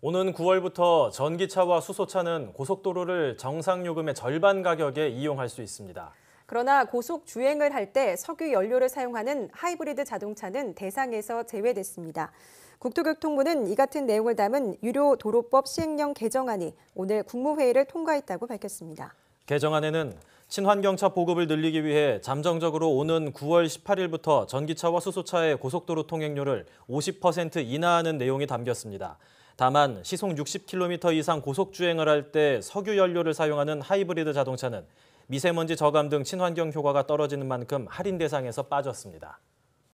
오는 9월부터 전기차와 수소차는 고속도로를 정상 요금의 절반 가격에 이용할 수 있습니다. 그러나 고속 주행을 할 때 석유 연료를 사용하는 하이브리드 자동차는 대상에서 제외됐습니다. 국토교통부는 이 같은 내용을 담은 유료 도로법 시행령 개정안이 오늘 국무회의를 통과했다고 밝혔습니다. 개정안에는 친환경차 보급을 늘리기 위해 잠정적으로 오는 9월 18일부터 전기차와 수소차의 고속도로 통행료를 50% 인하하는 내용이 담겼습니다. 다만 시속 60km 이상 고속 주행을 할 때 석유 연료를 사용하는 하이브리드 자동차는 미세먼지 저감 등 친환경 효과가 떨어지는 만큼 할인 대상에서 빠졌습니다.